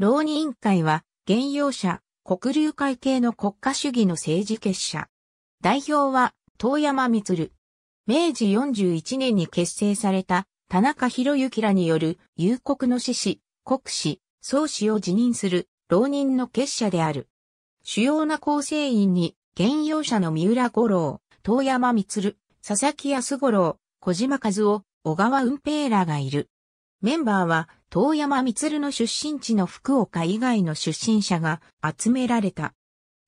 浪人委員会は、現用者、国流会系の国家主義の政治結社。代表は、遠山光。明治41年に結成された、田中博之らによる、夕国の志士、国士、創士を辞任する、浪人の結社である。主要な構成員に、現用者の三浦五郎、遠山光、佐々木康五郎、小島和夫、小川運平らがいる。メンバーは、遠山光の出身地の福岡以外の出身者が集められた。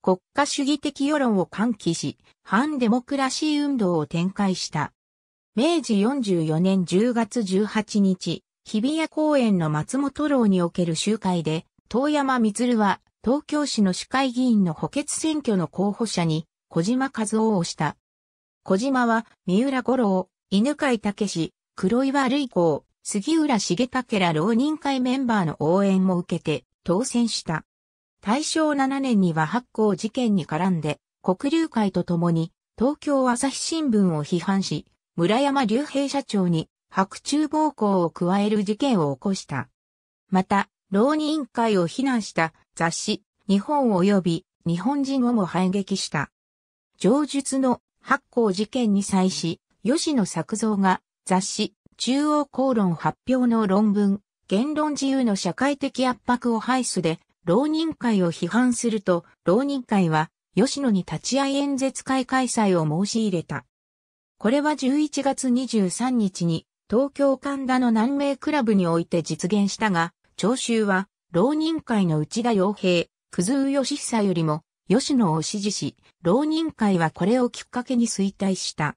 国家主義的世論を喚起し、反デモクラシー運動を展開した。明治44年10月18日、日比谷公園の松本楼における集会で、遠山光は東京市の市会議員の補欠選挙の候補者に小島和夫をした。小島は三浦五郎、犬飼武、黒岩類子、杉浦重武ら浪人会メンバーの応援も受けて当選した。大正7年には発行事件に絡んで、国流会と共に東京朝日新聞を批判し、村山隆平社長に白昼暴行を加える事件を起こした。また、浪人会を非難した雑誌、日本及び日本人をも反撃した。上述の発行事件に際し、吉野作造が雑誌、中央公論発表の論文、言論自由の社会的圧迫を排すで、浪人会を批判すると、浪人会は、吉野に立ち会い演説会開催を申し入れた。これは11月23日に、東京神田の南明クラブにおいて実現したが、聴衆は、浪人会の内田洋平、よし義久よりも、吉野を支持し、浪人会はこれをきっかけに衰退した。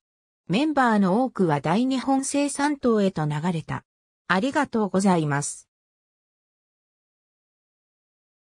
メンバーの多くは大日本製三島へと流れた。ありがとうございます。